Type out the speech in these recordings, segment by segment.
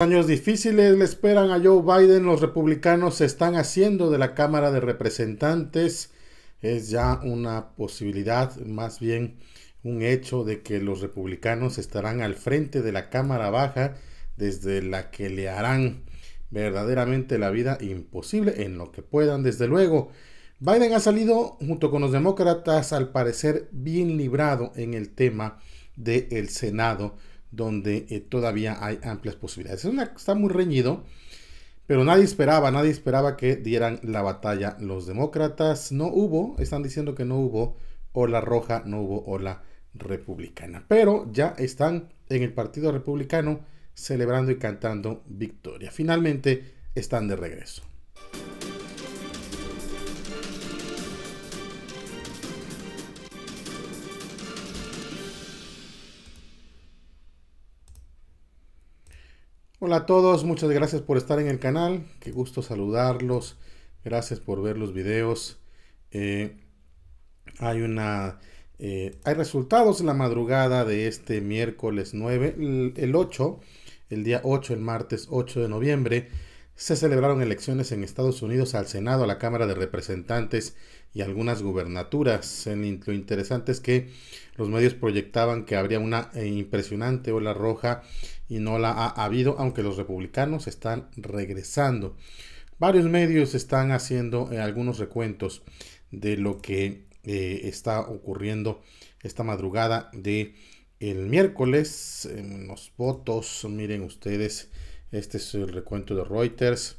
Años difíciles le esperan a Joe Biden. Los republicanos se están haciendo de la Cámara de Representantes. Es ya una posibilidad, más bien un hecho de que los republicanos estarán al frente de la Cámara Baja desde la que le harán verdaderamente la vida imposible en lo que puedan, desde luego. Biden ha salido junto con los demócratas al parecer bien librado en el tema del el Senado donde eh, todavía hay amplias posibilidades. una, está muy reñido, pero nadie esperaba, nadie esperaba que dieran la batalla los demócratas. No hubo, están diciendo que no hubo ola roja, no hubo ola republicana, pero ya están en el Partido Republicano celebrando y cantando victoria. Finalmente están de regreso. Hola a todos, muchas gracias por estar en el canal, qué gusto saludarlos, gracias por ver los videos. Eh, hay una... Eh, hay resultados en la madrugada de este miércoles 9, el 8, el día 8, el martes 8 de noviembre se celebraron elecciones en Estados Unidos al Senado, a la Cámara de Representantes y algunas gubernaturas. Lo interesante es que los medios proyectaban que habría una eh, impresionante ola roja y no la ha habido, aunque los republicanos están regresando. Varios medios están haciendo eh, algunos recuentos de lo que eh, está ocurriendo esta madrugada de el miércoles en los votos. Miren ustedes este es el recuento de Reuters.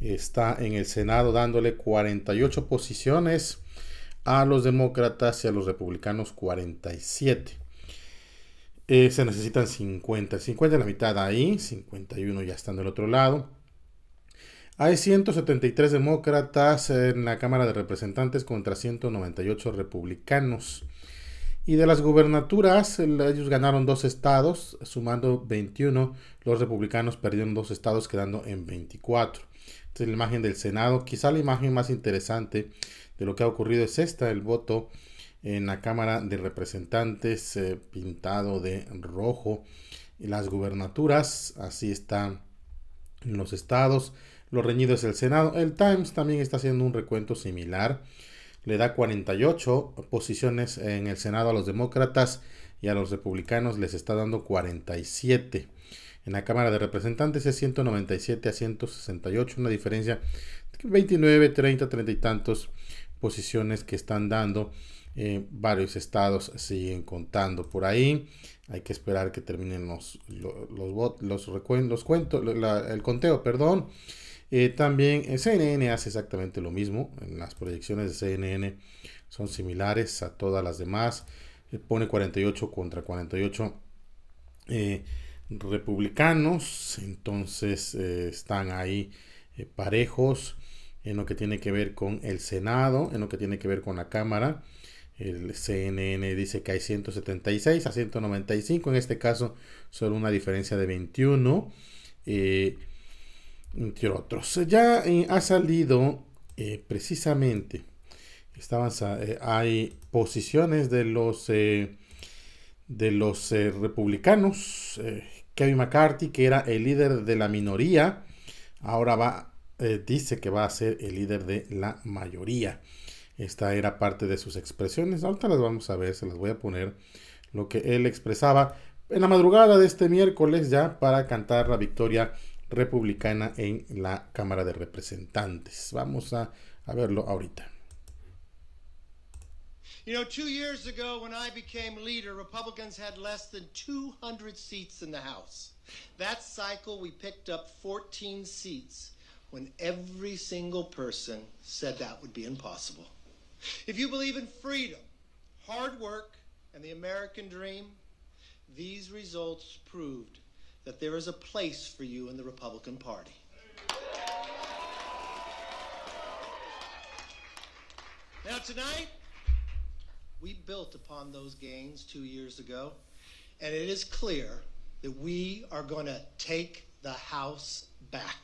Está en el Senado dándole 48 posiciones a los demócratas y a los republicanos 47. Eh, se necesitan 50. 50 la mitad ahí, 51 ya están del otro lado. Hay 173 demócratas en la Cámara de Representantes contra 198 republicanos. Y de las gubernaturas, ellos ganaron dos estados, sumando 21. Los republicanos perdieron dos estados, quedando en 24. es la imagen del Senado, quizá la imagen más interesante de lo que ha ocurrido es esta, el voto en la Cámara de Representantes eh, pintado de rojo. Y las gubernaturas, así están los estados. Lo reñido es el Senado. El Times también está haciendo un recuento similar le da 48 posiciones en el Senado a los demócratas y a los republicanos les está dando 47. En la Cámara de Representantes es 197 a 168, una diferencia de 29, 30, 30 y tantos posiciones que están dando. Eh, varios estados siguen contando por ahí. Hay que esperar que terminen los, los, los, los, cuentos, el conteo, perdón. Eh, también también eh, CNN hace exactamente lo mismo. las proyecciones de CNN son similares a todas las demás. Eh, pone 48 contra 48 republicanos. Entonces están ahí parejos en lo que tiene que ver con el Senado, en lo que tiene que ver con la Cámara. El CNN dice que hay 176 a 195. En este caso, solo una diferencia de 21 entre otros. Ya eh, ha salido eh, precisamente, estaban, eh, hay posiciones de los, de los republicanos, Kevin McCarthy, que era el líder de la minoría, ahora va, dice que va a ser el líder de la mayoría. Esta era parte de sus expresiones. Ahorita las vamos a ver, se las voy a poner lo que él expresaba en la madrugada de este miércoles ya para cantar la victoria republicana en la Cámara de Representantes. Vamos a, a verlo ahorita. You know, two years ago when I became leader, Republicans had less than 200 seats in the House. That cycle, we picked up 14 seats when every single person said that would be impossible. If you believe in freedom, hard work, and the American dream, these results proved that there is a place for you in the Republican Party. Now, tonight, we built upon those gains two years ago, and it is clear that we are going to take the House back.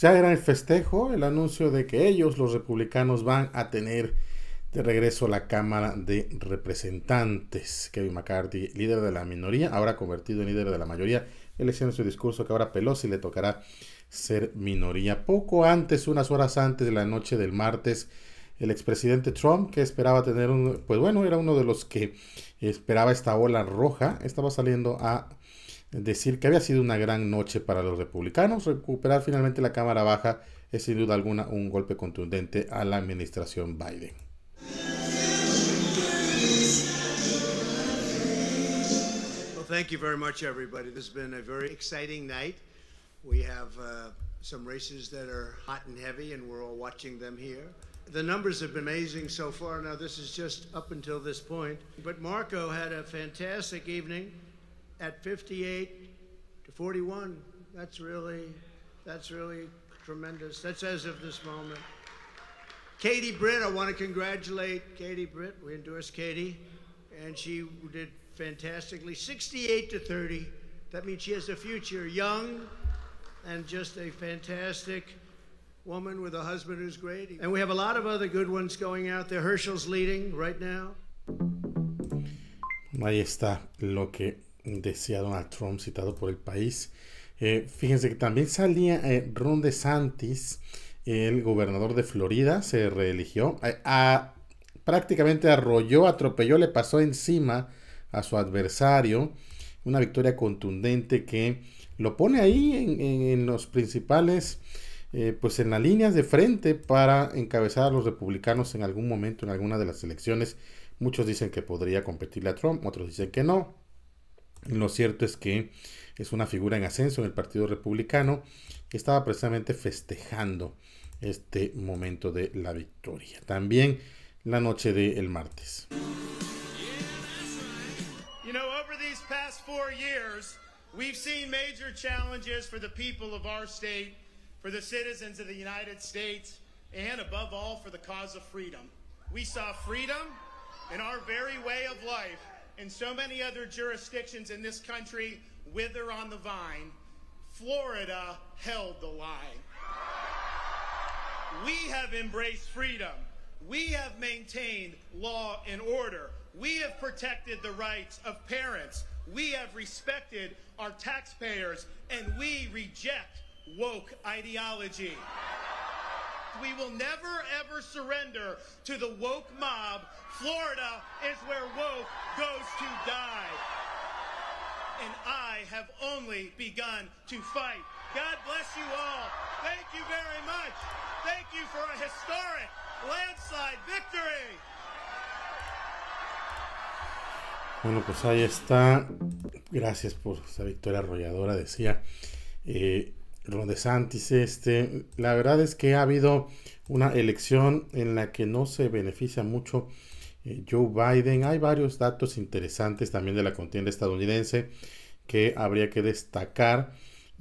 Ya era el festejo, el anuncio de que ellos, los republicanos, van a tener de regreso a la Cámara de Representantes. Kevin McCarthy, líder de la minoría, ahora convertido en líder de la mayoría, Elección su discurso que ahora Pelosi le tocará ser minoría. Poco antes, unas horas antes de la noche del martes, el expresidente Trump, que esperaba tener un, pues bueno, era uno de los que esperaba esta ola roja, estaba saliendo a decir que había sido una gran noche para los republicanos. Recuperar finalmente la Cámara Baja es sin duda alguna un golpe contundente a la administración Biden. thank you very much, everybody. This has been a very exciting night. We have uh, some races that are hot and heavy, and we're all watching them here. The numbers have been amazing so far. Now, this is just up until this point. But Marco had a fantastic evening at 58 to 41. That's really, that's really tremendous. That's as of this moment. Katie Britt, I want to congratulate Katie Britt. We endorse Katie, and she did fantastically 68 to 30. That means she has a future, young and just a fantastic woman with a husband who's great. And we have a lot of other good ones going out there. Herschel's leading right now. Ahí está lo que decía Donald Trump, citado por el país. Eh, fíjense que también salía eh, Ron DeSantis, el gobernador de Florida, se reeligió. Eh, a prácticamente arrolló, atropelló, le pasó encima a su adversario. Una victoria contundente que lo pone ahí en, los principales, eh, pues en las líneas de frente para encabezar a los republicanos en algún momento, en alguna de las elecciones. Muchos dicen que podría competirle a Trump, otros dicen que no. Lo cierto es que es una figura en ascenso en el Partido Republicano que estaba precisamente festejando este momento de la victoria. También la noche del el martes. four years, we've seen major challenges for the people of our state, for the citizens of the United States, and above all, for the cause of freedom. We saw freedom in our very way of life in so many other jurisdictions in this country wither on the vine. Florida held the line. We have embraced freedom. We have maintained law and order. We have protected the rights of parents. We have respected our taxpayers, and we reject woke ideology. We will never, ever surrender to the woke mob. Florida is where woke goes to die. And I have only begun to fight. God bless you all. Thank you very much. Thank you for a historic landslide victory. Bueno, pues ahí está. Gracias por esta victoria arrolladora, decía eh, Este, la verdad es que ha habido una elección en la que no se beneficia mucho eh, Joe Biden. Hay varios datos interesantes también de la contienda estadounidense que habría que destacar.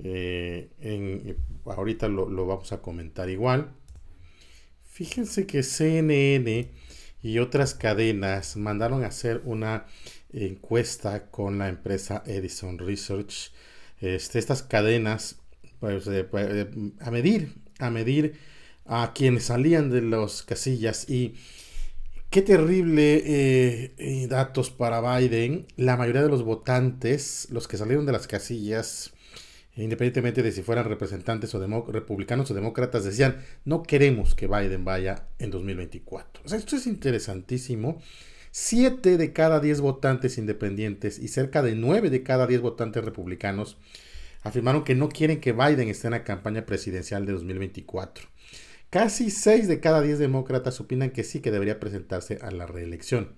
Eh, en, eh, ahorita lo vamos a comentar igual. Fíjense que CNN y otras cadenas mandaron a hacer una encuesta con la empresa Edison Research. Este, estas cadenas pues, eh, pues, eh, a medir, a medir a quienes salían de las casillas y qué terrible eh, datos para Biden. La mayoría de los votantes, los que salieron de las casillas, independientemente de si fueran representantes o republicanos o demócratas, decían, no queremos que Biden vaya en 2024. esto es interesantísimo. 7 de cada 10 votantes independientes y cerca de 9 de cada 10 votantes republicanos afirmaron que no quieren que Biden esté en la campaña presidencial de 2024. Casi 6 de cada 10 demócratas opinan que sí que debería presentarse a la reelección.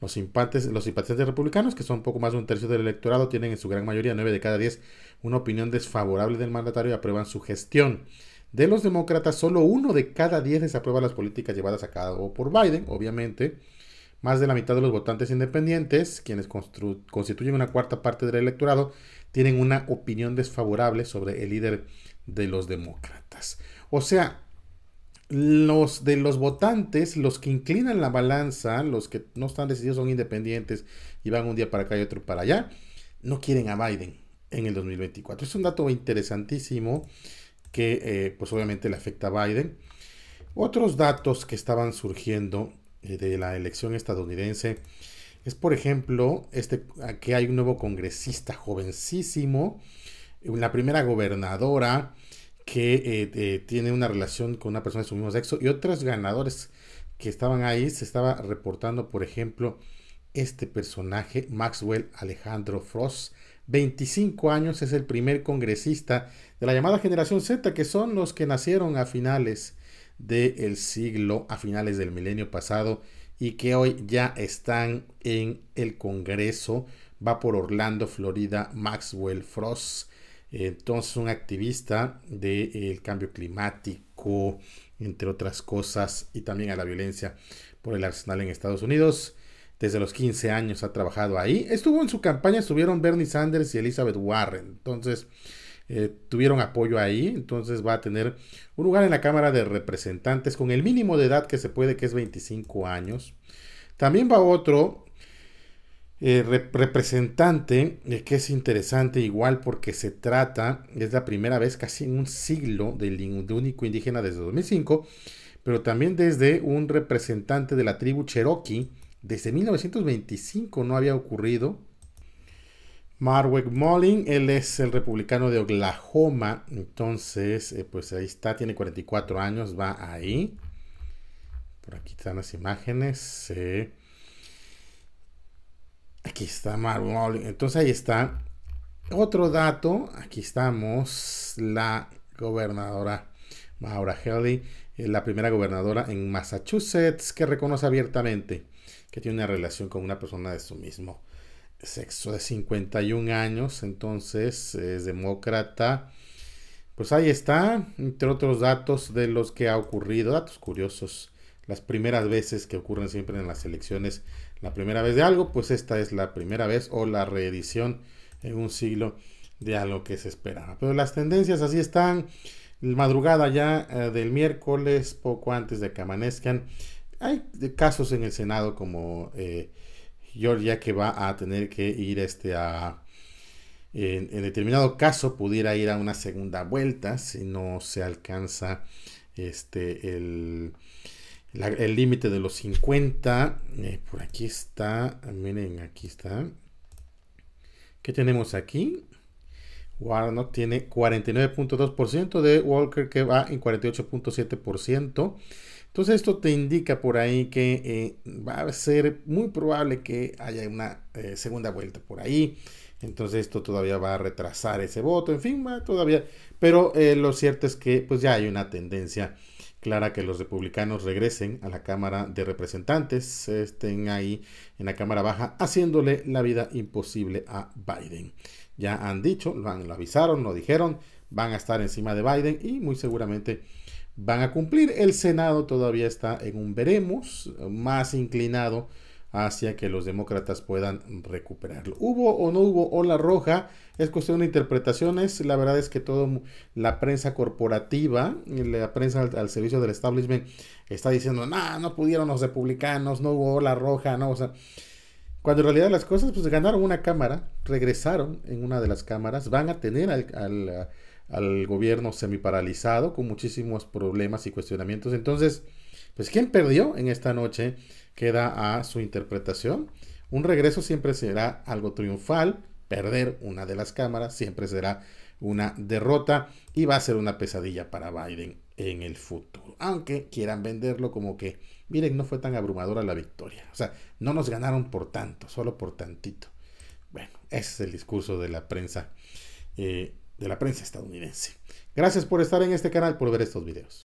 Los, impantes, los simpatizantes republicanos, que son poco más de un tercio del electorado, tienen en su gran mayoría, 9 de cada 10, una opinión desfavorable del mandatario y aprueban su gestión. De los demócratas, solo uno de cada 10 desaprueba las políticas llevadas a cabo por Biden, obviamente. Más de la mitad de los votantes independientes, quienes constituyen una cuarta parte del electorado, tienen una opinión desfavorable sobre el líder de los demócratas. O sea, los de los votantes, los que inclinan la balanza, los que no están decididos, son independientes y van un día para acá y otro para allá, no quieren a Biden en el 2024. Es un dato interesantísimo que eh, pues obviamente le afecta a Biden. Otros datos que estaban surgiendo eh, de la elección estadounidense es, por ejemplo, este, que hay un nuevo congresista jovencísimo, la primera gobernadora que eh, eh, tiene una relación con una persona de su mismo sexo y otros ganadores que estaban ahí, se estaba reportando, por ejemplo, este personaje, Maxwell Alejandro Frost, 25 años, es el primer congresista de la llamada generación Z, que son los que nacieron a finales del siglo a finales del milenio pasado y que hoy ya están en el Congreso. Va por Orlando, Florida, Maxwell Frost. Entonces, un activista del cambio climático, entre otras cosas, y también a la violencia por el arsenal en Estados Unidos. Desde los 15 años ha trabajado ahí. Estuvo en su campaña, estuvieron Bernie Sanders y Elizabeth Warren. Entonces, eh, tuvieron apoyo ahí, entonces va a tener un lugar en la Cámara de Representantes con el mínimo de edad que se puede, que es 25 años. También va otro eh, representante, eh, que es interesante igual porque se trata, es la primera vez casi en un siglo del de único indígena desde 2005, pero también desde un representante de la tribu Cherokee, desde 1925 no había ocurrido, Marwick Molling, él es el republicano de Oklahoma, entonces, eh, pues ahí está, tiene 44 años, va ahí. Por aquí están las imágenes. Eh. Aquí está Marwick Molling. entonces ahí está. Otro dato, aquí estamos, la gobernadora Maura Haley, eh, la primera gobernadora en Massachusetts que reconoce abiertamente que tiene una relación con una persona de su mismo sexo de 51 años, entonces eh, es demócrata. Pues ahí está, entre otros datos de los que ha ocurrido, datos curiosos, las primeras veces que ocurren siempre en las elecciones, la primera vez de algo, pues esta es la primera vez o la reedición en un siglo de algo que se esperaba. Pero las tendencias así están, madrugada ya eh, del miércoles, poco antes de que amanezcan. Hay casos en el Senado como... Eh, ya que va a tener que ir este a... En, determinado caso pudiera ir a una segunda vuelta si no se alcanza este el límite de los 50 eh, por aquí está miren aquí está ¿Qué tenemos aquí no tiene 49.2% de Walker que va en 48.7% entonces esto te indica por ahí que eh, va a ser muy probable que haya una eh, segunda vuelta por ahí. Entonces esto todavía va a retrasar ese voto, en fin, todavía. Pero eh, lo cierto es que pues ya hay una tendencia clara que los republicanos regresen a la Cámara de Representantes, estén ahí en la Cámara Baja haciéndole la vida imposible a Biden. Ya han dicho, lo avisaron, lo dijeron, van a estar encima de Biden y muy seguramente van a cumplir. El Senado todavía está en un veremos más inclinado hacia que los demócratas puedan recuperarlo. ¿Hubo o no hubo ola roja? Es cuestión de interpretaciones. La verdad es que toda la prensa corporativa, la prensa al, servicio del establishment, está diciendo, no, no pudieron los republicanos, no hubo ola roja, no, o sea... Cuando en realidad las cosas, pues ganaron una cámara, regresaron en una de las cámaras, van a tener al al gobierno semiparalizado con muchísimos problemas y cuestionamientos. Entonces, pues ¿quién perdió en esta noche queda a su interpretación. Un regreso siempre será algo triunfal, perder una de las cámaras siempre será una derrota y va a ser una pesadilla para Biden en el futuro. Aunque quieran venderlo como que, miren, no fue tan abrumadora la victoria. O sea, no nos ganaron por tanto, solo por tantito. Bueno, ese es el discurso de la prensa eh, de la prensa estadounidense. Gracias por estar en este canal, por ver estos videos.